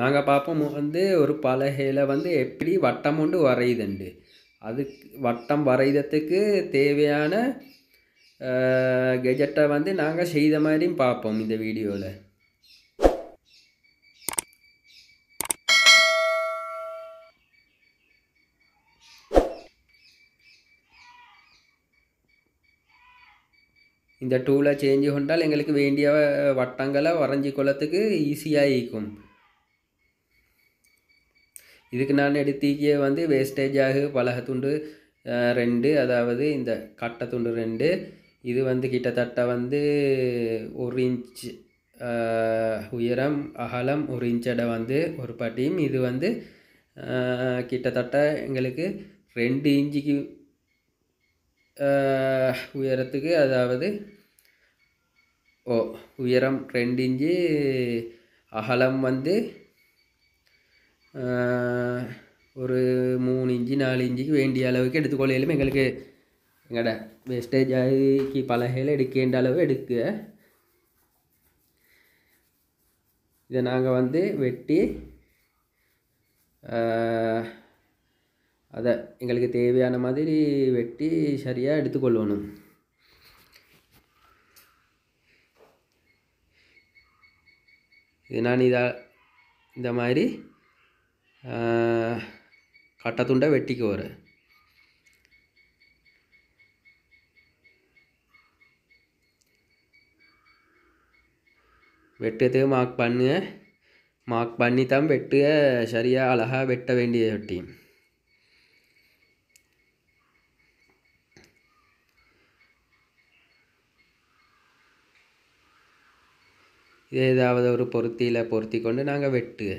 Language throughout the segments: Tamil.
நாங்கள் பார்ப்போம் வந்து ஒரு பலகையில் வந்து எப்படி வட்டம் கொண்டு வரையுதுண்டு அதுக்கு வட்டம் வரைதத்துக்கு தேவையான கெஜெட்டை வந்து நாங்கள் செய்த மாதிரியும் பார்ப்போம் இந்த வீடியோவில் இந்த டூலை சேஞ்சு கொண்டால் எங்களுக்கு வேண்டிய வட்டங்களை வரைஞ்சி கொள்ளத்துக்கு ஈஸியாக இருக்கும் இதுக்கு நான் எடுத்திக்க வந்து வேஸ்டேஜாக பலகை துண்டு ரெண்டு அதாவது இந்த கட்டை துண்டு ரெண்டு இது வந்து கிட்டத்தட்ட வந்து ஒரு இன்ச் உயரம் அகலம் ஒரு இன்ச்சடை வந்து ஒரு பட்டியும் இது வந்து கிட்டத்தட்ட எங்களுக்கு ரெண்டு இன்ச்சுக்கு உயரத்துக்கு அதாவது ஓ உயரம் ரெண்டு இன்ச்சு அகலம் வந்து ஒரு மூணு இன்ச்சு நாலு இன்ச்சுக்கு வேண்டிய அளவுக்கு எடுத்துக்கொள்ளையிலும் எங்களுக்கு எங்கடை வேஸ்டேஜ் ஆகி பலகையில் வேண்டிய அளவு எடுக்க இதை நாங்கள் வந்து வெட்டி அதை எங்களுக்கு தேவையான மாதிரி வெட்டி சரியாக எடுத்துக்கொள்ளணும் இது நான் இதாக இந்த மாதிரி കട്ടത്തുണ്ട வெட்டிக்கு வெட்டுறதுக்கு மார்க் மாக் மார்க் பண்ணி தான் வெட்டு சரியாக அழகாக வெட்ட வேண்டிய வெட்டி ஏதாவது ஒரு பொருத்தியில் பொருத்தி கொண்டு நாங்கள் வெட்டுக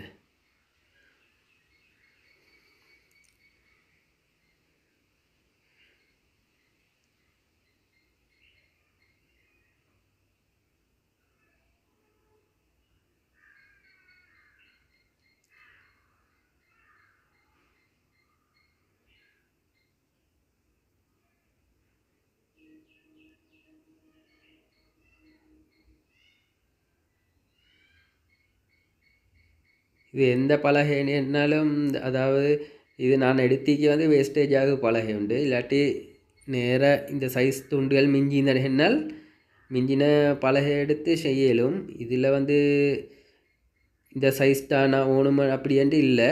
இது எந்த பலகைன்னு என்னாலும் அதாவது இது நான் எடுத்திக்கு வந்து வேஸ்டேஜாக பலகை உண்டு இல்லாட்டி நேராக இந்த சைஸ் துண்டுகள் மிஞ்சி என்னால் மிஞ்சின பலகை எடுத்து செய்யலும் இதில் வந்து இந்த சைஸ் தான் நான் ஓணும் அப்படின்ட்டு இல்லை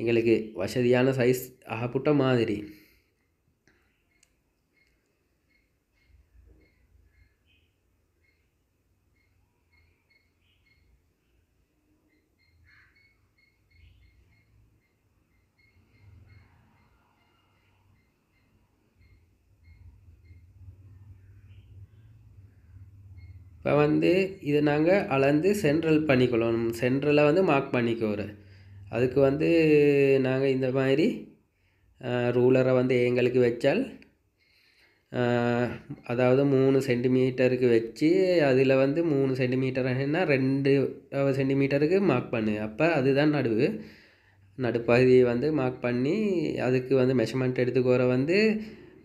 எங்களுக்கு வசதியான சைஸ் ஆகப்பட்ட மாதிரி இப்போ வந்து இதை நாங்கள் அளந்து சென்ட்ரல் பண்ணிக்கொள்ளணும் சென்ட்ரலை வந்து மார்க் பண்ணிக்கோரு அதுக்கு வந்து நாங்கள் இந்த மாதிரி ரூலரை வந்து எங்களுக்கு வச்சால் அதாவது மூணு சென்டிமீட்டருக்கு வச்சு அதில் வந்து மூணு சென்டிமீட்டர்னா ரெண்டு சென்டிமீட்டருக்கு மார்க் பண்ணு அப்போ அதுதான் நடுவு நடுப்பகுதியை வந்து மார்க் பண்ணி அதுக்கு வந்து மெஷர்மெண்ட் எடுத்துக்கோற வந்து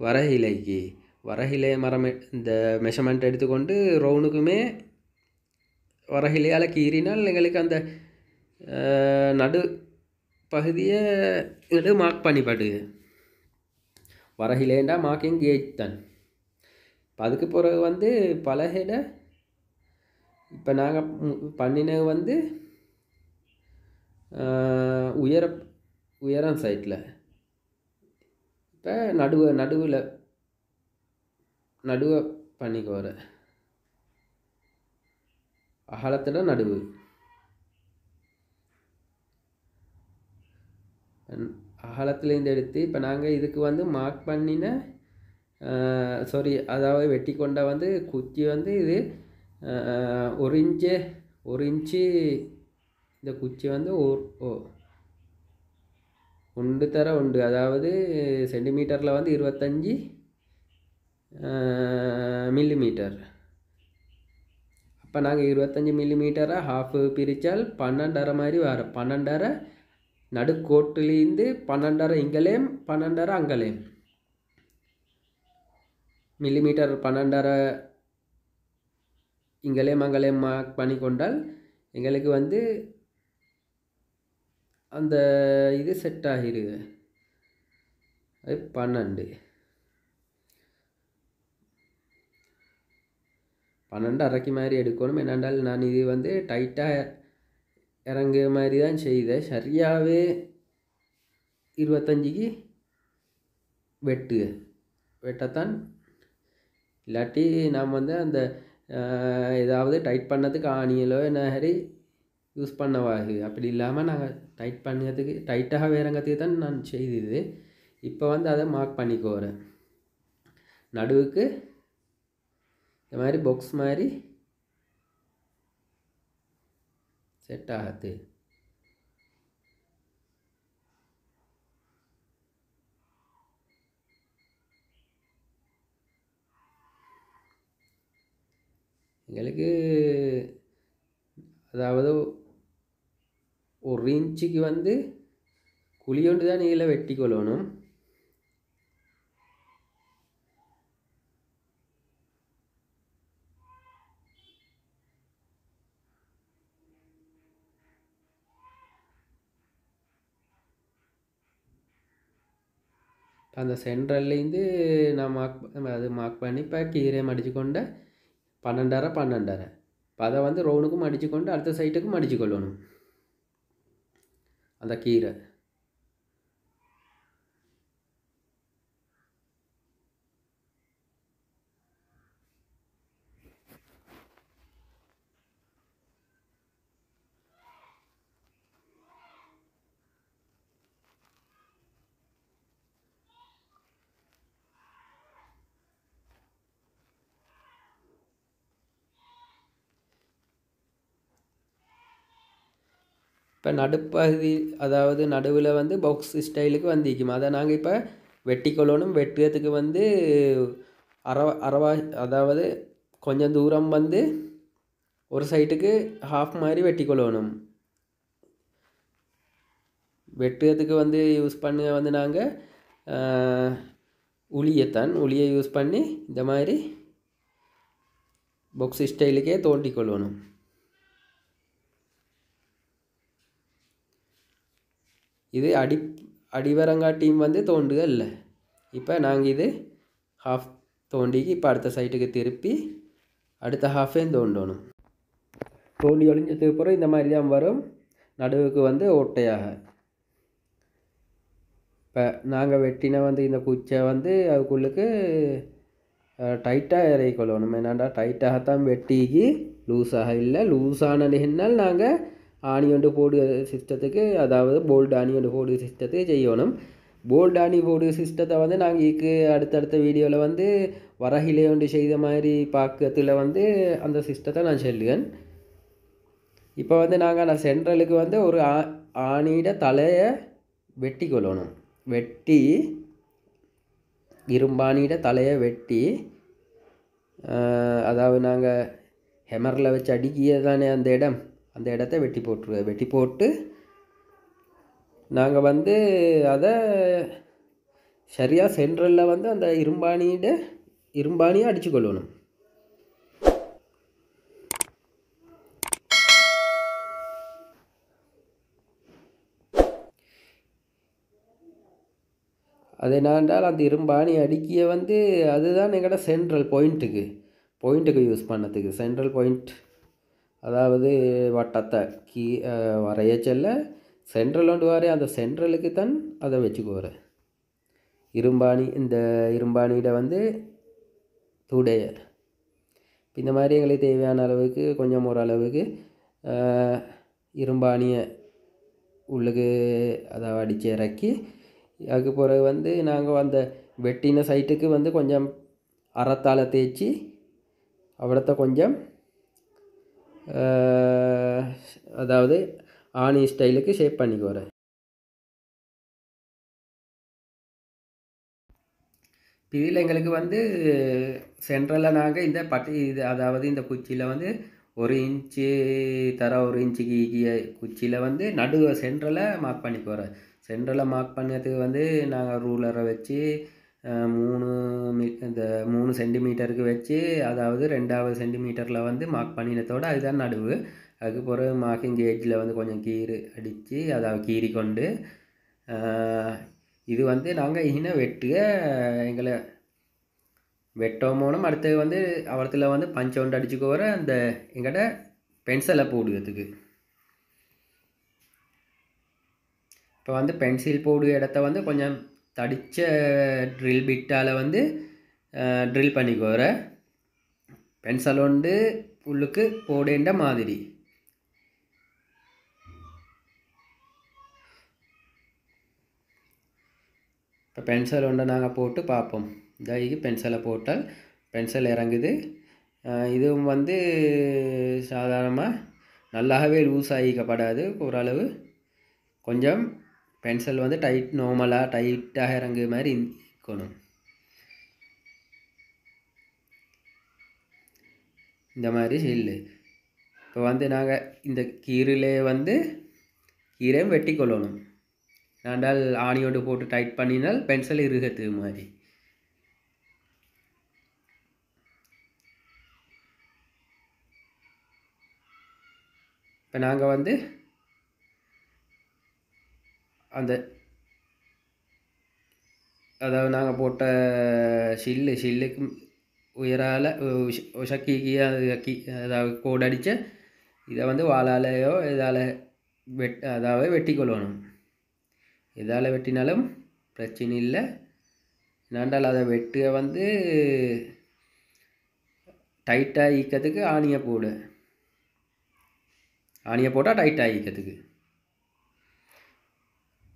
வர இலைக்கு வரகிலே மரம் இந்த மெஷர்மெண்ட் எடுத்துக்கொண்டு ரவுனுக்குமே வரகிலையால் கீறினால் எங்களுக்கு அந்த நடு பகுதியை எடுத்து மார்க் பண்ணிப்படுது வரகிலேண்டா மார்க்கிங் கேஜ் தான் இப்போ அதுக்கு பிறகு வந்து பலகையில் இப்போ நாங்கள் பண்ணினது வந்து உயர உயரம் சைட்டில் இப்போ நடுவு நடுவில் நடுவை பண்ணிக்குவார் அகலத்தில் நடுவு அகலத்துலேருந்து எடுத்து இப்போ நாங்கள் இதுக்கு வந்து மார்க் பண்ணின சாரி அதாவது வெட்டி கொண்ட வந்து குச்சி வந்து இது ஒரு இன்ச்சு ஒரு இன்ச்சு இந்த குச்சி வந்து உண்டு தர உண்டு அதாவது சென்டிமீட்டரில் வந்து இருபத்தஞ்சி மில்லிமீட்டர் அப்போ நாங்கள் இருபத்தஞ்சி மில்லி மீட்டரை ஹாஃபு பிரித்தால் பன்னெண்டரை மாதிரி வரும் பன்னெண்டரை நடுக்கோட்டுலேருந்து பன்னெண்டரை இங்கலேயும் பன்னெண்டரை அங்கலேயும் மில்லி மீட்டர் பன்னெண்டரை இங்கலேயும் அங்கலேயும் மார்க் பண்ணி கொண்டால் எங்களுக்கு வந்து அந்த இது செட் ஆகிடுது அது பன்னெண்டு பன்னெண்டு அரைக்கு மாதிரி எடுக்கணும் என்னென்றால் நான் இது வந்து டைட்டாக இறங்குற மாதிரி தான் செய்தேன் சரியாகவே இருபத்தஞ்சிக்கு வெட்டு வெட்டத்தான் இல்லாட்டி நாம் வந்து அந்த ஏதாவது டைட் பண்ணதுக்கு ஆணியலோ என்ன சரி யூஸ் பண்ணவாகு அப்படி இல்லாமல் நாங்கள் டைட் பண்ணதுக்கு டைட்டாக வேறங்கிறதுக்கு தான் நான் செய்தது இப்போ வந்து அதை மார்க் பண்ணிக்கோறேன் நடுவுக்கு இந்த மாதிரி பாக்ஸ் மாதிரி செட் ஆகாது எங்களுக்கு அதாவது ஒரு இன்ச்சுக்கு வந்து குழி ஒன்று தான் நீளம் வெட்டி கொள்ளணும் அந்த சென்ட்ரல்லேருந்து நான் மார்க் அது மார்க் பண்ணி இப்போ கீரையும் அடிச்சுக்கொண்டு பன்னெண்டரை பன்னெண்டரை இப்போ அதை வந்து ரோனுக்கும் அடிச்சுக்கொண்டு அடுத்த சைட்டுக்கும் அடிச்சுக்கொள்ளணும் அந்த கீரை இப்போ நடுப்பகுதி அதாவது நடுவில் வந்து பாக்ஸ் ஸ்டைலுக்கு வந்திக்கும் அதை நாங்கள் இப்போ வெட்டி கொள்ளணும் வெட்டுறதுக்கு வந்து அரவ அரவா அதாவது கொஞ்சம் தூரம் வந்து ஒரு சைட்டுக்கு ஹாஃப் மாதிரி வெட்டி கொள்ளணும் வெட்டுறதுக்கு வந்து யூஸ் பண்ண வந்து நாங்கள் உளியைத்தான் உளியை யூஸ் பண்ணி இந்த மாதிரி பொக்ஸ் ஸ்டைலுக்கே தோண்டிக்கொள்ளணும் இது அடி அடிவரங்கா டீம் வந்து தோண்டுக இல்லை இப்போ நாங்கள் இது ஹாஃப் தோண்டிக்கு இப்போ அடுத்த சைட்டுக்கு திருப்பி அடுத்த ஹாஃபையும் தோண்டணும் தோண்டி ஒழிஞ்சதுக்கு அப்புறம் இந்த மாதிரி தான் வரும் நடுவுக்கு வந்து ஓட்டையாக இப்போ நாங்கள் வெட்டினா வந்து இந்த குச்சை வந்து அதுக்குள்ளுக்கு டைட்டாக இறக்கி கொள்ளணும் டைட்டாக தான் வெட்டிக்கு லூஸாக இல்லை லூஸானது என்னால் நாங்கள் ആണികൊണ്ട് ഫോഡ് சிஸ்டத்துக்கு அதாவது போல்டு ആണികൊണ്ട് போடு சிஸ்டத்துக்கு செய்யணும் போல்டு ஆனி போடு சிஸ்டத்தை வந்து நாங்கள் இக்கு அடுத்தடுத்த வீடியோவில் வந்து வரகிலே ஒன்று செய்த மாதிரி பார்க்கறதுல வந்து அந்த சிஸ்டத்தை நான் சொல்லுவேன் இப்போ வந்து நாங்கள் நான் சென்ட்ரலுக்கு வந்து ஒரு ஆ ஆணியிட தலையை வெட்டி கொள்ளணும் வெட்டி இரும்பாணியிட தலையை வெட்டி அதாவது நாங்கள் ஹெமரில் வச்சு அடிக்கிய தானே அந்த இடம் அந்த இடத்த வெட்டி போட்டுருவேன் வெட்டி போட்டு நாங்கள் வந்து அதை சரியாக சென்ட்ரலில் வந்து அந்த இரும்பாணியிட இரும்பாணியை அடித்து கொள்ளணும் அது என்னென்றால் அந்த இரும்பாணி அடிக்கிய வந்து அதுதான் எங்கள்கிட்ட சென்ட்ரல் பாயிண்ட்டுக்கு பாயிண்ட்டுக்கு யூஸ் பண்ணதுக்கு சென்ட்ரல் பாயிண்ட் அதாவது வட்டத்தை கீ வரைய செல்ல சென்ட்ரல் ஒன்று வரைய அந்த சென்ட்ரலுக்கு தான் அதை வச்சுக்குவார் இரும்பாணி இந்த இரும்பாணியில் வந்து துடைய இந்த மாதிரி எங்களுக்கு தேவையான அளவுக்கு கொஞ்சம் ஒரு அளவுக்கு இரும்பாணியை உள்ளுக்கு அதை அடித்து இறக்கி அதுக்கு பிறகு வந்து நாங்கள் அந்த வெட்டின சைட்டுக்கு வந்து கொஞ்சம் அறத்தால் தேய்ச்சி அவ்வளோத்த கொஞ்சம் அதாவது ஆணி ஸ்டைலுக்கு ஷேப் பண்ணிக்கோறேன் இதில் எங்களுக்கு வந்து சென்ட்ரலில் நாங்கள் இந்த பட்டி இது அதாவது இந்த குச்சியில் வந்து ஒரு இன்ச்சு தர ஒரு இன்ச்சு கீ குச்சியில் வந்து நடு சென்ட்ரலை மார்க் பண்ணிக்கோறேன் சென்ட்ரலை மார்க் பண்ணதுக்கு வந்து நாங்கள் ரூலரை வச்சு மூணு இந்த மூணு சென்டிமீட்டருக்கு வச்சு அதாவது ரெண்டாவது சென்டிமீட்டரில் வந்து மார்க் பண்ணினத்தோடு அதுதான் நடுவு அதுக்கு பிறகு மார்க்கிங் கேஜில் வந்து கொஞ்சம் கீறு அடித்து அதாவது கீறி கொண்டு இது வந்து நாங்கள் இன்னும் வெட்டு எங்களை வெட்டோமோனும் அடுத்தது வந்து அவரத்தில் வந்து பஞ்ச ஒன்று அடிச்சுக்க வர அந்த எங்கள்கிட்ட பென்சிலை போடுவதுக்கு இப்போ வந்து பென்சில் போடுகிற இடத்த வந்து கொஞ்சம் தடித்த ட்ரில் பிட்டால் வந்து ட்ரில் பண்ணிக்கோற பென்சில் வந்து உள்ளுக்கு போடேண்ட மாதிரி இப்போ பென்சில் ஒன்று நாங்கள் போட்டு பார்ப்போம் இதாக பென்சிலை போட்டால் பென்சில் இறங்குது இதுவும் வந்து சாதாரணமாக நல்லாவே லூஸ் ஆகிக்கப்படாது ஓரளவு கொஞ்சம் பென்சில் வந்து டைட் நார்மலாக டைட்டாக இறங்குற மாதிரி இருக்கணும் இந்த மாதிரி இல்லை இப்போ வந்து நாங்கள் இந்த கீரிலே வந்து கீரையும் வெட்டி கொள்ளணும் நாண்டால் ஆணியோடு போட்டு டைட் பண்ணினால் பென்சில் இருகத்து மாதிரி இப்போ நாங்கள் வந்து அந்த அதாவது நாங்கள் போட்ட ஷில்லு ஷில்லுக்கும் உயரால் உஷக்கி அது கி அதாவது கோடடித்து இதை வந்து வாழாலேயோ இதால் வெட் அதாவது வெட்டி கொள்ளணும் இதால் வெட்டினாலும் பிரச்சனை இல்லை நண்டால் அதை வெட்டு வந்து டைட்டாக ஈக்கிறதுக்கு ஆணியை போடு ஆணியை போட்டால் டைட்டாக ஈக்கிறதுக்கு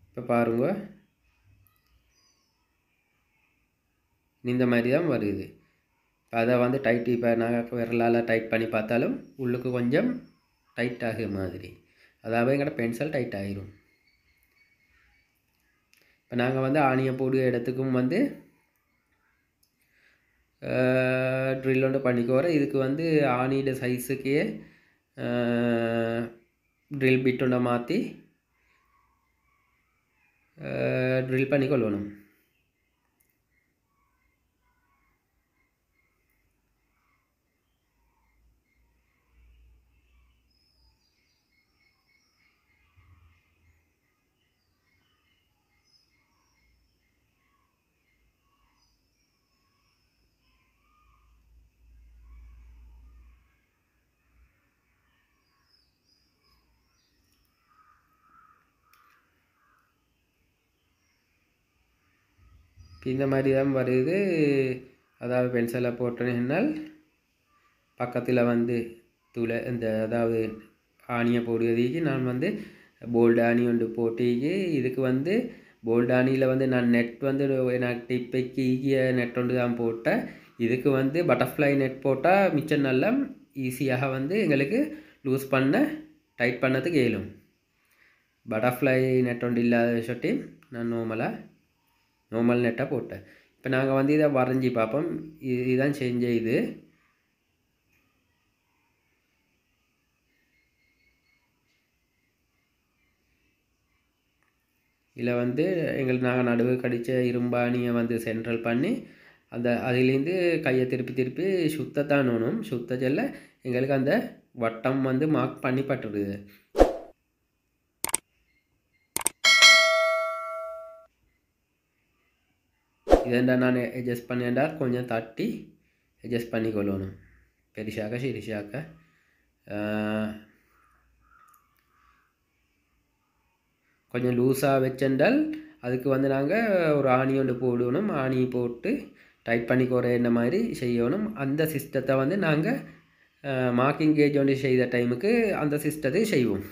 இப்போ பாருங்க இந்த மாதிரி தான் வருது அதை வந்து டைட் இப்போ நாங்கள் விரலால் டைட் பண்ணி பார்த்தாலும் உள்ளுக்கு கொஞ்சம் டைட் ஆகிற மாதிரி அதாவது எங்கள்ட பென்சில் டைட் ஆகிரும் இப்போ நாங்கள் வந்து ஆணியை போடுற இடத்துக்கும் வந்து ட்ரில் ஒன்று பண்ணிக்கோற இதுக்கு வந்து ஆணியோட சைஸுக்கே ட்ரில் பிட் ஒன்றை மாற்றி ட்ரில் பண்ணி கொள்ளணும் இந்த மாதிரி தான் வருது அதாவது பென்சிலை போட்டேன்னால் பக்கத்தில் வந்து துளை இந்த அதாவது ஆணியை போடுவதுக்கு நான் வந்து போல்டு ஆணி ஒன்று போட்டிக்கு இதுக்கு வந்து போல்டு ஆணியில் வந்து நான் நெட் வந்து எனக்கு இப்போக்கு ஈகிய நெட் ஒன்று தான் போட்டேன் இதுக்கு வந்து பட்டர்ஃப்ளை நெட் போட்டால் மிச்சம் நல்லா ஈஸியாக வந்து எங்களுக்கு லூஸ் பண்ண டைட் பண்ணதுக்கு ஏழும் பட்டர்ஃப்ளை நெட் ஒன்று இல்லாத சொட்டி நான் நோமலாக நோமல் நெட்டாக போட்டேன் இப்போ நாங்கள் வந்து இதை வரைஞ்சி பார்ப்போம் இதுதான் செஞ்ச இது இதில் வந்து எங்களுக்கு நாங்கள் நடுவு கடித்த இரும்பானியை வந்து சென்ட்ரல் பண்ணி அந்த அதுலேருந்து கையை திருப்பி திருப்பி சுத்தத்தான் நோணும் சுத்த செல்ல எங்களுக்கு அந்த வட்டம் வந்து மார்க் பண்ணி பட்டுருது இதெல்லாம் நான் அட்ஜஸ்ட் பண்ணேன்டா கொஞ்சம் தட்டி அட்ஜஸ்ட் பண்ணிக்கொள்ளணும் பெரிசாக்க சிரிசாக்க கொஞ்சம் லூஸாக வச்சென்றால் அதுக்கு வந்து நாங்கள் ஒரு ஆணி ஒன்று போடணும் ஆணி போட்டு டைட் பண்ணி குறையிற மாதிரி செய்யணும் அந்த சிஸ்டத்தை வந்து நாங்கள் மார்க்கிங் கேஜ் ஒன்று செய்த டைமுக்கு அந்த சிஸ்டத்தை செய்வோம்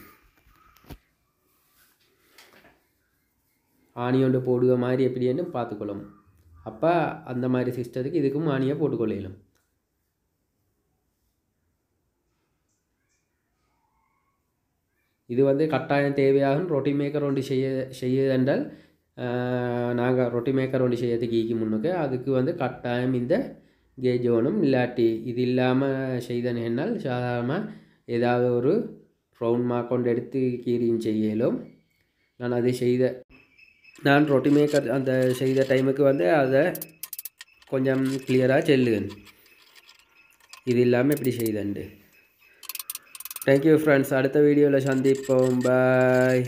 ஆணி ஒன்று போடுகிற மாதிரி எப்படின்னு பார்த்துக்கொள்ளும் அப்போ அந்த மாதிரி சிஸ்டத்துக்கு இதுக்கும் மானியாக போட்டுக்கொள்ளையிலும் இது வந்து கட்டாயம் தேவையாகும் ரொட்டி மேக்கர் ஒன்று செய்ய செய்யுதென்றால் நாங்கள் ரொட்டி மேக்கர் ஒன்று செய்யறதுக்கு ஈக்கி முன்னுக்கு அதுக்கு வந்து கட்டாயம் இந்த கேஜ் ஓனும் இல்லாட்டி இது இல்லாமல் செய்தனால் சாதாரணமாக ஏதாவது ஒரு ரவுண்ட் மார்க் கொண்டு எடுத்து கீரியும் செய்யலும் நான் அதை செய்த நான் ரொட்டி மேக்கர் அந்த செய்த டைமுக்கு வந்து அதை கொஞ்சம் கிளியராக செல்லுகன் இது இல்லாமல் இப்படி செய்தண்டு தேங்க்யூ ஃப்ரெண்ட்ஸ் அடுத்த வீடியோவில் சந்திப்போம் பாய்